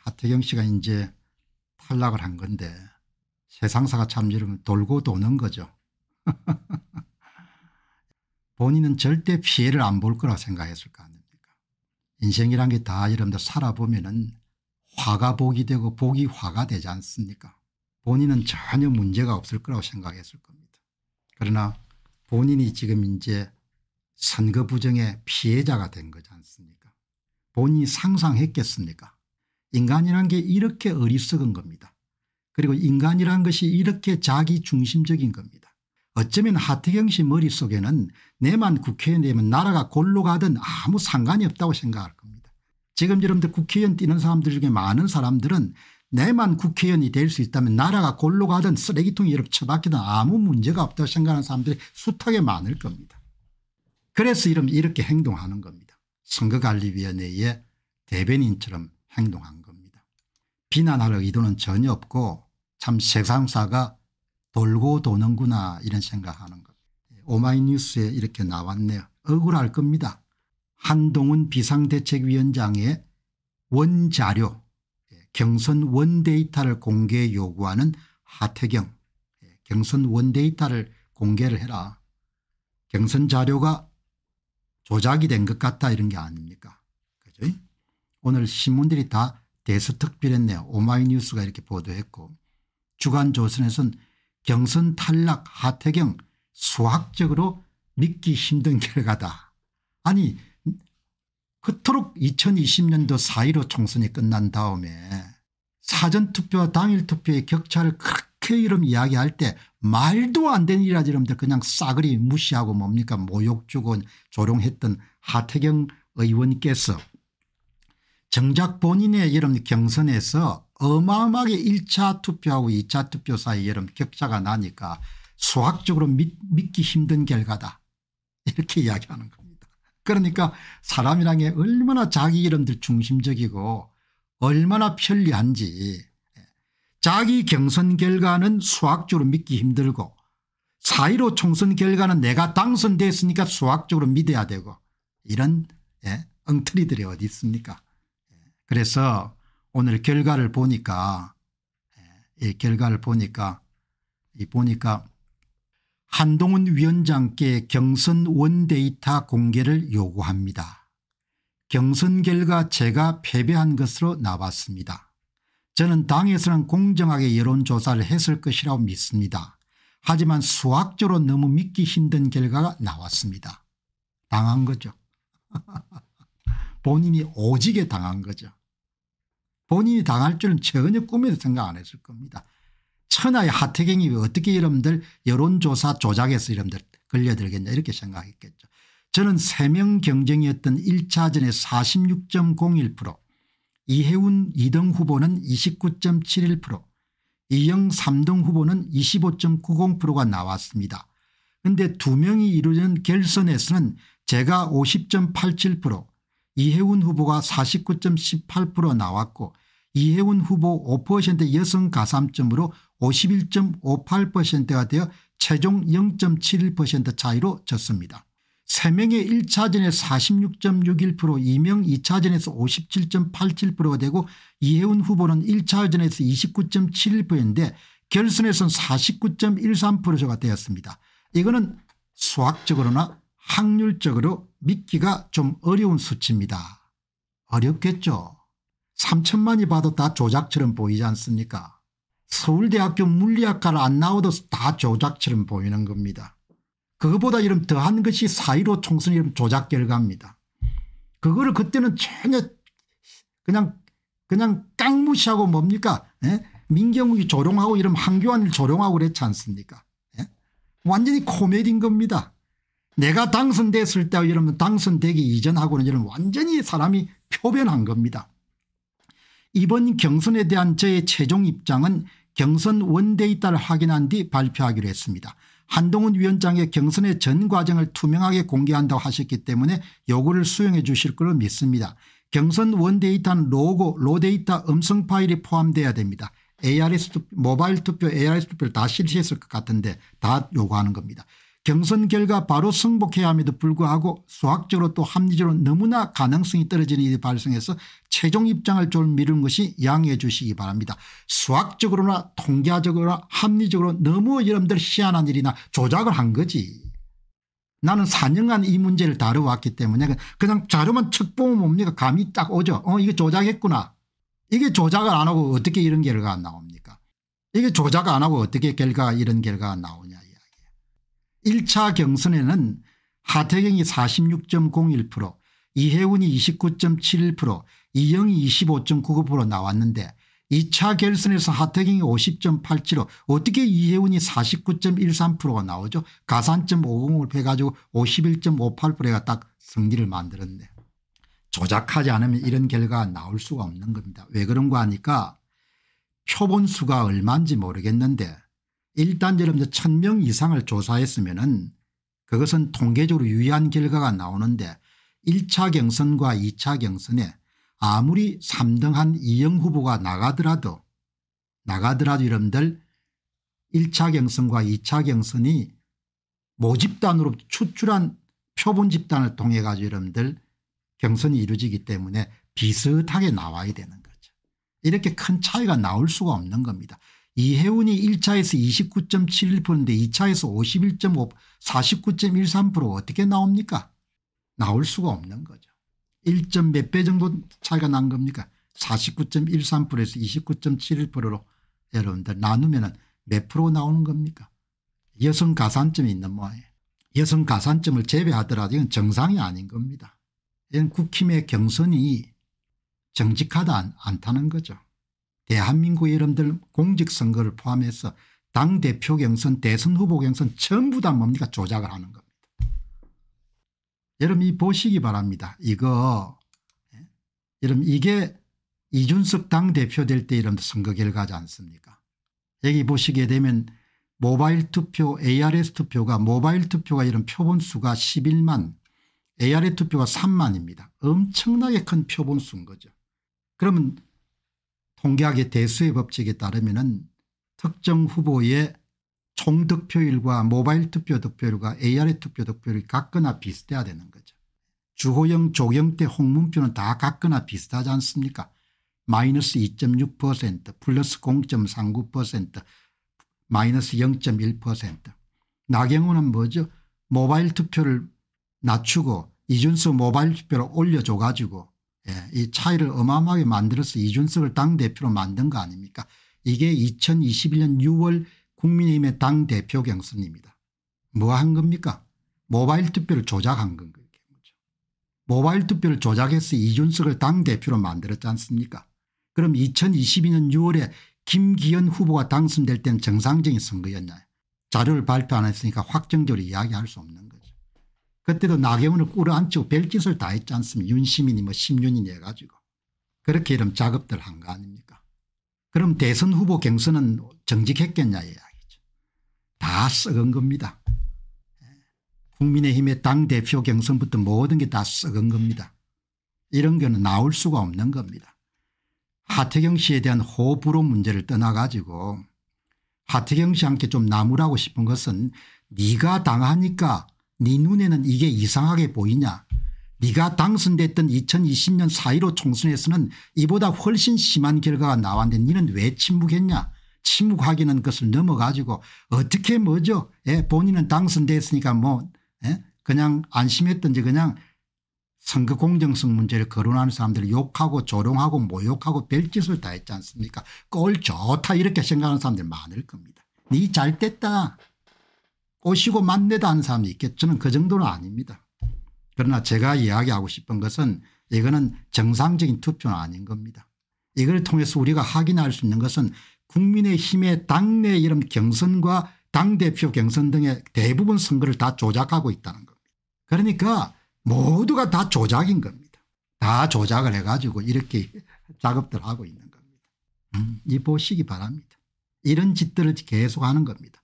하태경 씨가 이제 탈락을 한 건데 세상사가 참 이러면 돌고 도는 거죠. 본인은 절대 피해를 안 볼 거라 생각했을 거 아닙니까 인생이란 게다 여러분들 살아보면 은 화가 복이 되고 복이 화가 되지 않습니까 본인은 전혀 문제가 없을 거라고 생각했을 겁니다. 그러나 본인이 지금 이제 선거 부정의 피해자가 된 거지 않습니까 본인이 상상했겠습니까 인간이란 게 이렇게 어리석은 겁니다. 그리고 인간이란 것이 이렇게 자기 중심적인 겁니다. 어쩌면 하태경 씨 머릿속에는 내만 국회의원되면 나라가 골로 가든 아무 상관이 없다고 생각할 겁니다. 지금 여러분들 국회의원 뛰는 사람들 중에 많은 사람들은 내만 국회의원이 될 수 있다면 나라가 골로 가든 쓰레기통에 여러 처박히든 아무 문제가 없다고 생각하는 사람들이 숱하게 많을 겁니다. 그래서 이런 이렇게 행동하는 겁니다. 선거관리위원회의 대변인처럼 행동한 겁니다. 비난할 의도는 전혀 없고 참 세상사가 돌고 도는구나 이런 생각하는 것. 오마이뉴스에 이렇게 나왔네요. 억울할 겁니다. 한동훈 비상대책위원장의 원자료 예, 경선 원데이터를 공개 요구하는 하태경 예, 경선 원데이터를 공개를 해라. 경선 자료가 조작이 된 것 같다 이런 게 아닙니까 오늘 신문들이 다대서특별했네요 오마이뉴스가 이렇게 보도했고 주간조선에선 경선 탈락 하태경 수학적으로 믿기 힘든 결과다. 아니 그토록 2020년도 4.15 총선이 끝난 다음에 사전투표와 당일투표의 격차를 그렇게 이름 이야기할 때 말도 안 되는 일이라 이러면 그냥 싸그리 무시하고 뭡니까 모욕 주고 조롱했던 하태경 의원께서 정작 본인의 여름 경선에서 어마어마하게 1차 투표하고 2차 투표 사이 여름 격차가 나니까 수학적으로 믿, 기 힘든 결과다 이렇게 이야기하는 겁니다. 그러니까 사람이란 게 얼마나 자기 이름들 중심적이고 얼마나 편리한지 예. 자기 경선 결과는 수학적으로 믿기 힘들고 사1로 총선 결과는 내가 당선됐으니까 수학적으로 믿어야 되고 이런 예? 엉터리들이 어디 있습니까 그래서 오늘 결과를 보니까 예, 이 결과를 보니까 이 보니까 한동훈 위원장께 경선 원데이터 공개를 요구합니다. 경선 결과 제가 패배한 것으로 나왔습니다. 저는 당에서는 공정하게 여론조사를 했을 것이라고 믿습니다. 하지만 수학적으로 너무 믿기 힘든 결과가 나왔습니다. 당한 거죠. 본인이 오지게 당한 거죠. 본인이 당할 줄은 전혀 꿈에도 생각 안 했을 겁니다. 천하의 하태경이 어떻게 여러분들 여론조사 조작에서 여러분들 걸려들겠냐 이렇게 생각했겠죠. 저는 세 명 경쟁이었던 1차전에 46.01% 이해운 2등 후보는 29.71% 이영 3등 후보는 25.90%가 나왔습니다. 그런데 두 명이 이루는 결선에서는 제가 50.87% 이혜훈 후보가 49.18% 나왔고 이혜훈 후보 5% 여성 가산점으로 51.58%가 되어 최종 0.71% 차이로 졌습니다. 3명의 1차전에 46.61% 2명 2차전에서 57.87%가 되고 이혜훈 후보는 1차전에서 29.71%인데 결선에서는 49.13%가 되었습니다. 이거는 수학적으로나 확률적으로 믿기가 좀 어려운 수치입니다. 어렵겠죠. 3천만이 봐도 다 조작처럼 보이지 않습니까 서울대학교 물리학과를 안 나오도 다 조작처럼 보이는 겁니다. 그거보다 이름 더한 것이 4.15 총선 이름 조작 결과입니다. 그거를 그때는 전혀 그냥 그냥 깡무시하고 뭡니까 에? 예? 민경욱이 조롱하고 이름 황교안을 조롱하고 그랬지 않습니까 에? 예? 완전히 코미디인 겁니다. 내가 당선됐을 때와 여러분 당선되기 이전하고는 여러분 완전히 사람이 표변한 겁니다. 이번 경선에 대한 저의 최종 입장은 경선 원데이터를 확인한 뒤 발표하기로 했습니다. 한동훈 위원장의 경선의 전 과정을 투명하게 공개한다고 하셨기 때문에 요구를 수용해 주실 걸로 믿습니다. 경선 원데이터는 로고, 로데이터, 음성 파일이 포함되어야 됩니다. ARS 투표, 모바일 투표, ARS 투표를 다 실시했을 것 같은데 다 요구하는 겁니다. 경선 결과 바로 승복해야 함에도 불구하고 수학적으로 또 합리적으로 너무나 가능성이 떨어지는 일이 발생해서 최종 입장을 좀 미룬 것이 양해해 주시기 바랍니다. 수학적으로나 통계적으로나 합리적으로 너무 여러분들 희한한 일이나 조작을 한 거지. 나는 4년간 이 문제를 다뤄왔기 때문에 그, 그냥 자료만 척 보면 뭡니까 감이 딱 오죠. 어이게 조작했구나. 이게 조작을 안 하고 어떻게 이런 결과가 안 나옵니까 이게 조작 안 하고 어떻게 결과 이런 결과가 나오냐. 1차 경선에는 하태경이 46.01% 이혜훈이 29.71% 이영이 25.99% 나왔는데 2차 결선에서 하태경이 50.87로 어떻게 이혜훈이 49.13%가 나오죠 가산점 5 0을 해가지고 51.58%가 딱승기를 만들었네 조작하지 않으면 이런 결과가 나올 수가 없는 겁니다. 왜 그런가 하니까 표본수가 얼마인지 모르겠는데 일단 여러분들 천 명 이상을 조사했으면 은 그것은 통계적으로 유의한 결과가 나오는데 1차 경선과 2차 경선에 아무리 3등한 이영 후보가 나가더라도 나가더라도 여러분들 1차 경선과 2차 경선이 모집단으로 추출한 표본 집단을 통해 가지고 여러분들 경선이 이루어지기 때문에 비슷하게 나와야 되는 거죠. 이렇게 큰 차이가 나올 수가 없는 겁니다. 이해운이 1차에서 29.71%인데 2차에서 51.5 49.13% 어떻게 나옵니까 나올 수가 없는 거죠. 1점 몇 배 정도 차이가 난 겁니까 49.13%에서 29.71%로 여러분들 나누면 몇 프로 나오는 겁니까 여성 가산점이 있는 모양이에요. 여성 가산점을 제외하더라도 이건 정상이 아닌 겁니다. 이건 국힘의 경선이 정직하다 않다는 거죠. 대한민국 여러분들 공직선거를 포함해서 당대표 경선 대선 후보 경선 전부 다 뭡니까 조작을 하는 겁니다. 여러분 이 보시기 바랍니다. 이거 예? 여러분 이게 이준석 당대표 될 때 이런 선거 결과지 않습니까 여기 보시게 되면 모바일 투표 ARS 투표가 모바일 투표가 이런 표본수가 11만 ARS 투표가 3만입니다. 엄청나게 큰 표본수인 거죠. 그러면 통계학의 대수의 법칙에 따르면 특정 후보의 총 득표율과 모바일 투표 득표율과 a r s 투표 득표율이 같거나 비슷해야 되는 거죠. 주호영 조경태 홍문표는 다 같거나 비슷하지 않습니까 마이너스 2.6% 플러스 0.39% 마이너스 0.1% 나경호는 뭐죠 모바일 투표를 낮추고 이준수 모바일 투표를 올려줘 가지고 예, 이 차이를 어마어마하게 만들어서 이준석을 당대표로 만든 거 아닙니까 이게 2021년 6월 국민의힘의 당대표 경선입니다. 뭐 한 겁니까 모바일 투표를 조작한 건 거죠. 모바일 투표를 조작해서 이준석을 당대표로 만들었지 않습니까 그럼 2022년 6월에 김기현 후보가 당선될 때는 정상적인 선거였냐 자료를 발표 안 했으니까 확정적으로 이야기할 수 없는 거예요. 그때도 나경원을 꾸려앉히고 별짓을 다 했지 않습니까 윤시민이 뭐1 0년이니가지고 그렇게 이런 작업들 한 거 아닙니까 그럼 대선 후보 경선은 정직했겠냐 이야기죠 다 썩은 겁니다 국민의힘의 당대표 경선부터 모든 게 다 썩은 겁니다 이런 거는 나올 수가 없는 겁니다 하태경 씨에 대한 호불호 문제를 떠나가지고 하태경 씨한테 좀 나무라고 싶은 것은 네가 당하니까 네 눈에는 이게 이상하게 보이냐 네가 당선됐던 2020년 4.15 총선에서는 이보다 훨씬 심한 결과가 나왔는데 너는 왜 침묵했냐 침묵하기는 것을 넘어가지고 어떻게 뭐죠 예, 본인은 당선됐으니까 뭐 예? 그냥 안심했던지 그냥 선거 공정성 문제를 거론하는 사람들을 욕하고 조롱하고 모욕하고 별짓을 다 했지 않습니까 꼴 좋다 이렇게 생각하는 사람들 많을 겁니다. 네 잘됐다 꼬시고 만내다 하는 사람이 있겠죠. 저는 그 정도는 아닙니다. 그러나 제가 이야기하고 싶은 것은 이거는 정상적인 투표는 아닌 겁니다. 이걸 통해서 우리가 확인할 수 있는 것은 국민의힘의 당내 이름 경선과 당대표 경선 등의 대부분 선거를 다 조작하고 있다는 겁니다. 그러니까 모두가 다 조작인 겁니다. 다 조작을 해가지고 이렇게 작업들 하고 있는 겁니다. 음, 이 보시기 바랍니다. 이런 짓들을 계속하는 겁니다.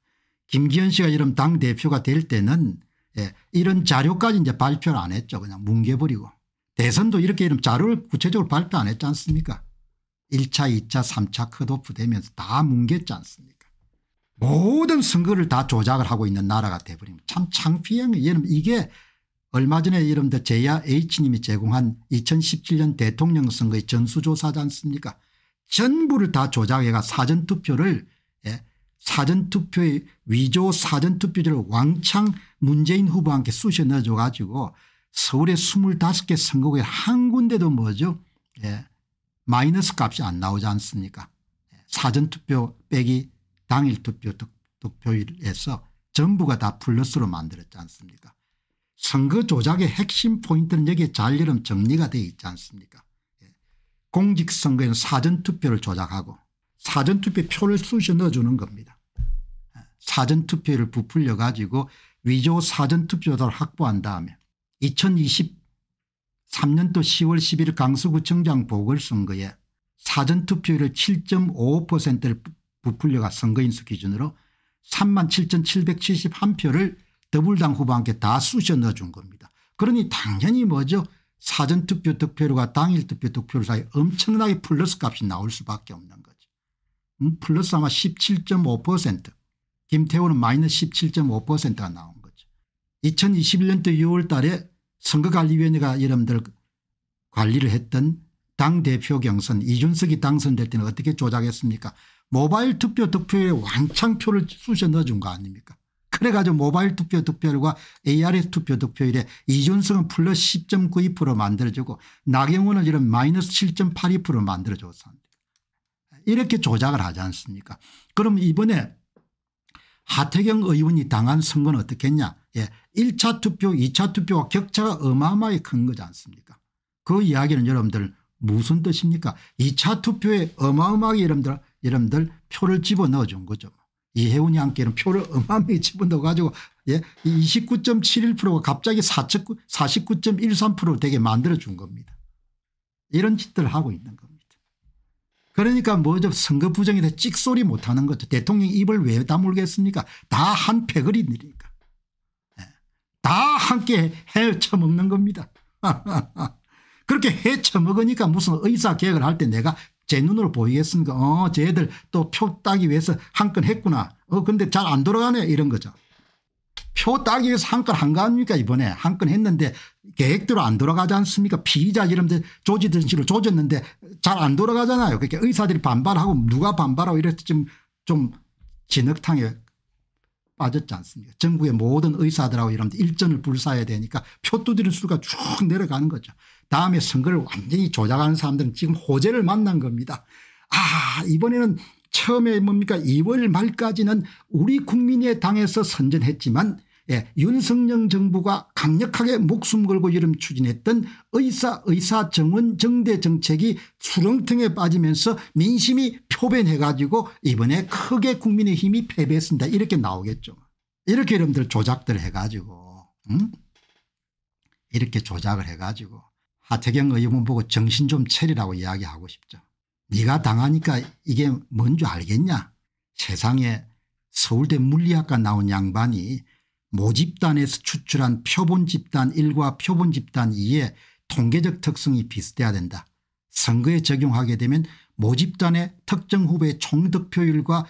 김기현 씨가 이런 당 대표가 될 때는 예, 이런 자료까지 이제 발표를 안 했죠. 그냥 뭉개버리고. 대선도 이렇게 이런 자료를 구체적으로 발표 안 했지 않습니까? 1차, 2차, 3차 컷오프 되면서 다 뭉갰지 않습니까? 모든 선거를 다 조작을 하고 있는 나라가 돼버리면 참 창피해요. 이게 얼마 전에 이름들 제야 H님이 제공한 2017년 대통령 선거의 전수조사지 않습니까? 전부를 다 조작해가 사전투표를 사전투표의 위조 사전투표지를 왕창 문재인 후보와 함께 쑤셔넣어줘 가지고 서울의 25개 선거구에 한 군데도 뭐죠 예. 마이너스 값이 안 나오지 않습니까 예, 사전투표 빼기 당일투표 투표율에서 전부가 다 플러스로 만들었지 않습니까 선거 조작의 핵심 포인트는 여기에 잘여름 정리가 되어 있지 않습니까 예, 공직선거에는 사전투표를 조작하고 사전투표 표를 쑤셔 넣어주는 겁니다. 예, 사전투표를 부풀려 가지고 위조 사전투표자를 확보한 다음에 2023년도 10월 11일 강서구청장 보궐선거에 사전투표율 7.55%를 부풀려가 선거인수 기준으로 3 7,771표를 더불당 후보한테 다 쑤셔 넣어준 겁니다. 그러니 당연히 뭐죠 사전투표 득표율과 당일 투표 득표율 사이 엄청나게 플러스 값이 나올 수밖에 없는 거죠. 음? 플러스 아마 17.5% 김태호는 마이너스 17.5%가 나온 거죠. 2021년도 6월 달에 선거관리위원회가 여러분들 관리를 했던 당대표 경선 이준석이 당선될 때는 어떻게 조작했습니까 모바일 투표 득표에 왕창 표를 쑤셔 넣어준 거 아닙니까 그래가지고 모바일 투표 득표율과 ARS 투표 득표율에 이준석은 플러스 10.92% 만들어주고 나경원은 이런 마이너스 7.82% 만들어줬습니다. 이렇게 조작을 하지 않습니까 그럼 이번에 하태경 의원이 당한 선거는 어떻겠냐 예, 1차 투표 2차 투표와 격차가 어마어마하게 큰 거지 않습니까 그 이야기는 여러분들 무슨 뜻입니까 2차 투표에 어마어마하게 여러분들, 여러분들 표를 집어넣어 준 거죠 이혜훈이 함께는 표를 어마어마하게 집어넣어 가지고 예, 29.71%가 갑자기 49.13% 되게 만들어 준 겁니다 이런 짓들을 하고 있는 겁니다 그러니까 뭐죠 선거 부정에다 찍소리 못하는 거죠. 대통령 입을 왜 다물겠습니까 다한 패거리니까. 예. 다 함께 헤쳐먹는 겁니다. 그렇게 헤쳐먹으니까 무슨 의사계획을 할 때 내가 제 눈으로 보이겠습니까 어 쟤들 또 표 따기 위해서 한 건 했구나. 어 근데 잘 안 돌아가네 이런 거죠. 표 따기 위해서 한 건 한 거 아닙니까 이번에 한 건 했는데 계획대로 안 돌아가지 않습니까 피의자 이런데 조지던 식로 조졌는데 잘 안 돌아가잖아요. 그러니까 의사들이 반발하고 누가 반발하고 이래서 지금 좀 진흙탕에 빠졌지 않습니까 전국의 모든 의사들하고 이런 일전을 불사해야 되니까 표 두드리는 수가 쭉 내려가는 거죠. 다음에 선거를 완전히 조작하는 사람들은 지금 호재를 만난 겁니다. 아 이번에는 처음에 뭡니까 2월 말까지는 우리 국민의 당에서 선전했지만 예, 윤석열 정부가 강력하게 목숨 걸고 이름 추진했던 의사 의사 정원 정대 정책이 수렁텅에 빠지면서 민심이 표변해 가지고 이번에 크게 국민의힘이 패배했습니다. 이렇게 나오겠죠. 이렇게 여러분들 조작들 해가지고 음? 이렇게 조작을 해가지고 하태경 의원 보고 정신 좀 차리라고 이야기하고 싶죠. 네가 당하니까 이게 뭔 줄 알겠냐 세상에 서울대 물리학과 나온 양반이 모집단에서 추출한 표본 집단 1과 표본 집단 2의 통계적 특성이 비슷해야 된다. 선거에 적용하게 되면 모집단의 특정 후보의 총득표율과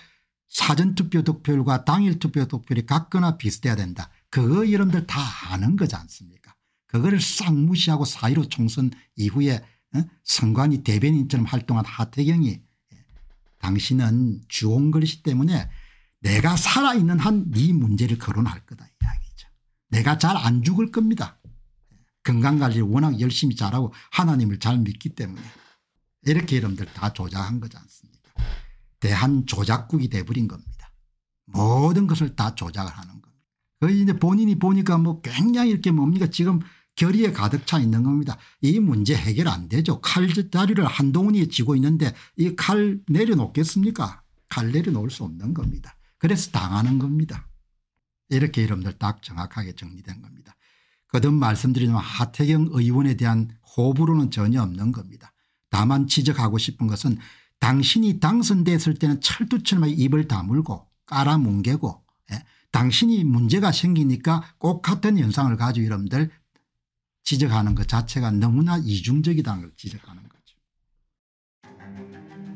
사전투표 득표율과 당일투표 득표율이 같거나 비슷해야 된다. 그거 여러분들 다 아는 거지 않습니까 그거를 싹 무시하고 사1로 총선 이후에 어? 선관위 대변인처럼 활동한 하태경이 예, 당신은 주홍글씨 때문에 내가 살아있는 한네 문제를 거론할 거다 이야기죠. 내가 잘 안 죽을 겁니다. 건강관리를 워낙 열심히 잘하고 하나님을 잘 믿기 때문에 이렇게 여러분들 다 조작한 거지 않습니까 대한 조작국이 돼버린 겁니다. 모든 것을 다 조작을 하는 겁니다. 이제 본인이 보니까 뭐 굉장히 이렇게 뭡니까 지금 결의에 가득 차 있는 겁니다. 이 문제 해결 안 되죠. 칼자리를 한동훈이 쥐고 있는데 이 칼 내려놓겠습니까? 칼 내려놓을 수 없는 겁니다. 그래서 당하는 겁니다. 이렇게 여러분들 딱 정확하게 정리된 겁니다. 거듭 말씀드리지만 하태경 의원에 대한 호불호는 전혀 없는 겁니다. 다만 지적하고 싶은 것은 당신이 당선됐을 때는 철두철미 입을 다물고 깔아뭉개고 예? 당신이 문제가 생기니까 꼭 같은 현상을 가지고 여러분들 지적하는 것 자체가 너무나 이중적이다는 걸 지적하는 거죠.